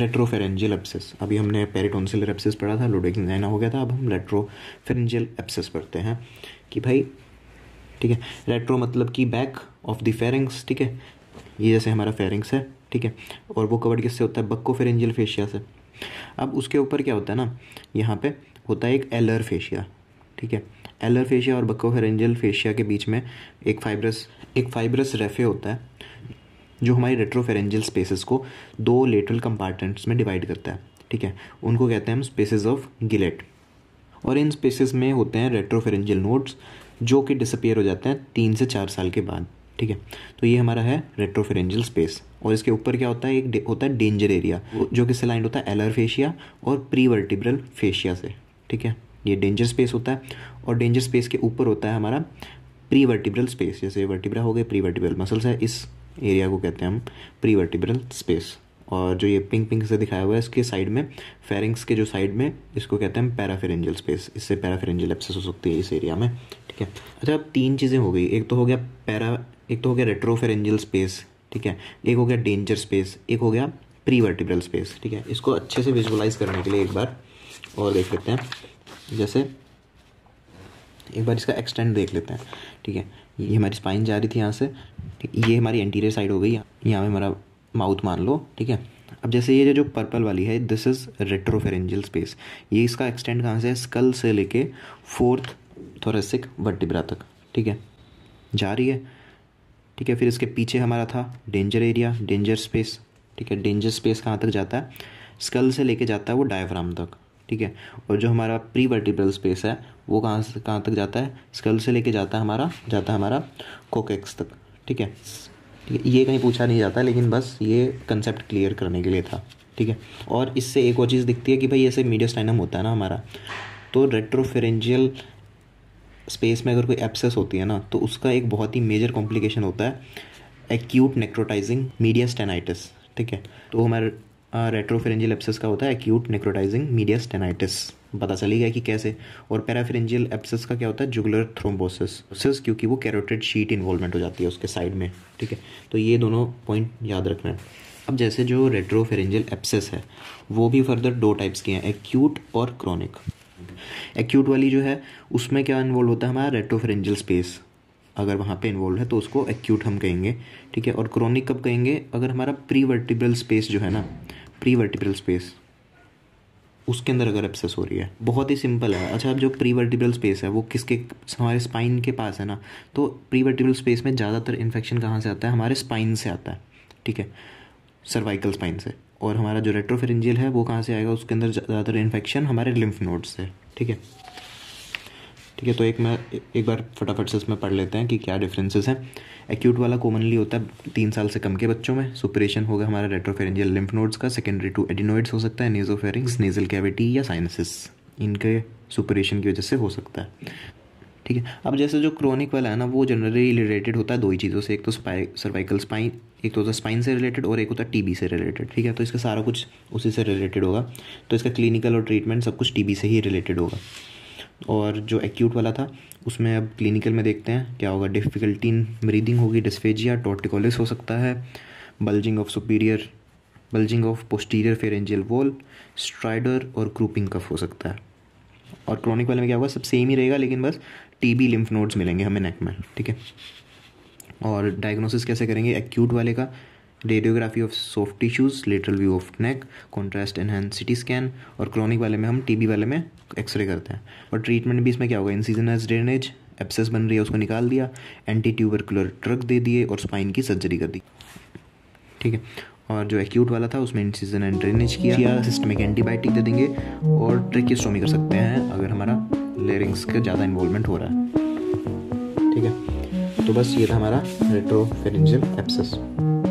रेट्रोफेरेंजियल एप्सिस अभी हमने पेरिटोनसिलर एप्सिस पढ़ा था लोडोकिंजाइना हो गया था अब हम रेट्रोफेरेंजियल एप्सिस पढ़ते हैं कि भाई ठीक है रेट्रो मतलब कि बैक ऑफ द फेरिंग्स ठीक है ये जैसे हमारा फेरिंग्स है ठीक है और वो कवर्ड किससे होता है बक्को फेरेंजियल फेशिया से अब उसके ऊपर क्या होता है ना यहाँ पे होता है एक एलर फेशिया ठीक है एलर फेशिया और बक्ोफेरेंजल फेशिया के बीच में एक फाइब्रस एक फाइब्रस रेफे होता है जो हमारी रेट्रोफेरेंजल स्पेसिस को दो लेटरल कंपार्टमेंट्स में डिवाइड करता है ठीक है उनको कहते हैं हम स्पेसिस ऑफ गिलेट और इन स्पेसिस में होते हैं रेट्रोफेरेंजल नोड्स जो कि डिसअपियर हो जाते हैं तीन से चार साल के बाद ठीक है तो ये हमारा है रेट्रोफेरेंजल स्पेस और इसके ऊपर क्या होता है एक होता है डेंजर एरिया जो कि सलाइंड होता है एलर फेशिया और प्री वर्टिब्रल फेशिया से ठीक है ये डेंजर स्पेस होता है और डेंजर स्पेस के ऊपर होता है हमारा प्री वर्टिब्रल स्पेस जैसे वर्टिब्रा हो गए प्री वर्टिब्रल मसल्स है इस एरिया को कहते हैं हम प्री वर्टिब्रल स्पेस और जो ये पिंक पिंक से दिखाया हुआ है इसके साइड में फेरिंग्स के जो साइड में इसको कहते हैं पैराफेरेंजल स्पेस इससे पैराफेरेंजल एप्सेस हो सकती है इस एरिया में ठीक है अच्छा अब तीन चीज़ें हो गई एक तो हो गया पैरा एक तो हो गया रेट्रोफेरेंजल स्पेस ठीक है एक हो गया डेंजर स्पेस एक हो गया प्री वर्टिब्रल स्पेस ठीक है इसको अच्छे से विजुअलाइज करने के लिए एक बार और देख लेते हैं जैसे एक बार इसका एक्सटेंड देख लेते हैं ठीक है ये हमारी स्पाइन जा रही थी यहाँ से ये हमारी एंटीरियर साइड हो गई यहाँ पर हमारा माउथ मान लो ठीक है अब जैसे ये जो पर्पल वाली है दिस इज़ रेट्रोफेरेंजियल स्पेस ये इसका एक्सटेंड कहाँ से है स्कल से लेके फोर्थ थोरेसिक वर्टिब्रा तक ठीक है जा रही है ठीक है फिर इसके पीछे हमारा था डेंजर एरिया डेंजर स्पेस ठीक है डेंजर स्पेस कहाँ तक जाता है स्कल से लेके जाता है वो डायफ्राम तक ठीक है और जो हमारा प्री वर्टिब्रल स्पेस है वो कहाँ से कहाँ तक जाता है स्कल से लेके जाता है हमारा जाता है हमारा कोकेक्स तक ठीक है ठीक है ये कहीं पूछा नहीं जाता लेकिन बस ये कंसेप्ट क्लियर करने के लिए था ठीक है और इससे एक और चीज़ दिखती है कि भाई ऐसे मीडियस्टाइनम होता है ना हमारा तो रेट्रोफेरेंजियल स्पेस में अगर कोई एप्सेस होती है ना तो उसका एक बहुत ही मेजर कॉम्प्लिकेशन होता है एक्यूट नेक्रोटाइजिंग मीडिया स्टेनाइटिस ठीक है तो हमारे रेट्रोफेरेंजियल एप्सिस का होता है एक्यूट नेक्रोटाइजिंग मीडिया स्टेनाइटिस पता चली गया कि कैसे और पैराफेरेंजियल एप्सिस का क्या होता है जुगुलर थ्रोम्बोसिस क्योंकि वो कैरोटेड शीट इन्वॉल्वमेंट हो जाती है उसके साइड में ठीक है तो ये दोनों पॉइंट याद रखना है अब जैसे जो रेट्रोफेरेंजियल एप्सिस है वो भी फर्दर दो टाइप्स के हैं एक्यूट और क्रॉनिक एक्यूट वाली जो है उसमें क्या इन्वॉल्व होता है हमारा रेट्रोफेरेंजियल स्पेस अगर वहाँ पे इन्वॉल्व है तो उसको एक्यूट हम कहेंगे ठीक है और क्रोनिक कब कहेंगे अगर हमारा प्री वर्टिब्रल स्पेस जो है ना प्री वर्टिब्रल स्पेस उसके अंदर अगर एप्सेस हो रही है बहुत ही सिंपल है अच्छा अब जो प्री वर्टिब्रल स्पेस है वो किसके हमारे स्पाइन के पास है ना तो प्री वर्टिब्रल स्पेस में ज़्यादातर इन्फेक्शन कहाँ से आता है हमारे स्पाइन से आता है ठीक है सर्वाइकल स्पाइन से और हमारा जो रेट्रोफेरेंजियल है वो कहाँ से आएगा उसके अंदर ज़्यादातर इन्फेक्शन हमारे लिम्फ नोड से ठीक है ठीक है तो एक मैं एक बार फटाफट से इसमें पढ़ लेते हैं कि क्या डिफरेंसेस हैं एक्यूट वाला कॉमनली होता है तीन साल से कम के बच्चों में सुपरेशन होगा हमारा रेट्रोफेरेंजियल लिम्फ नोड्स का सेकेंडरी टू एडिनोइड्स हो सकता है नेजोफेरिंग्स नेजल कैविटी या साइनसिस इनके सुपरेशन की वजह से हो सकता है ठीक है अब जैसे जो क्रोनिक वाला है ना वो जनरली रिलेटेड होता है दो ही चीज़ों से एक तो स्पाइ सर्वाइकल स्पाइन एक तो होता है स्पाइन से रिलेटेड और एक होता है टीबी से रिलेटेड ठीक है तो इसका सारा कुछ उसी से रिलेटेड होगा तो इसका क्लिनिकल और ट्रीटमेंट सब कुछ टीबी से ही रिलेटेड होगा और जो एक्यूट वाला था उसमें अब क्लिनिकल में देखते हैं क्या होगा डिफ़िकल्टी इन ब्रीदिंग होगी डिस्फेजिया टोर्टिकोलिस हो सकता है bulging of superior bulging of posterior pharyngeal wall stridor और क्रूपिंग कफ हो सकता है और क्रॉनिक वाले में क्या होगा सब सेम ही रहेगा लेकिन बस टीबी लिम्फ नोड्स मिलेंगे हमें नेक में ठीक है और डायग्नोसिस कैसे करेंगे एक्यूट वाले का radiography of soft tissues lateral view of neck contrast enhance CT scan और क्रॉनिक वाले में हम टीबी वाले में एक्सरे करते हैं और ट्रीटमेंट भी इसमें क्या होगा इंसीजनस ड्रेनेज एप्सेस बन रही है उसको निकाल दिया एंटी ट्यूबरकुलर ड्रग दे दिए और स्पाइन की सर्जरी कर दी ठीक है और जो एक्यूट वाला था उसमें इंसीजन एंड ड्रेनेज किया सिस्टमिक एंटीबायोटिक दे देंगे और ट्रेकिस्टोमी कर सकते हैं अगर हमारा लेरिंग्स का ज़्यादा इन्वॉल्वमेंट हो रहा है ठीक है तो बस ये था हमारा रेट्रोफेरिंजियल एप्सेस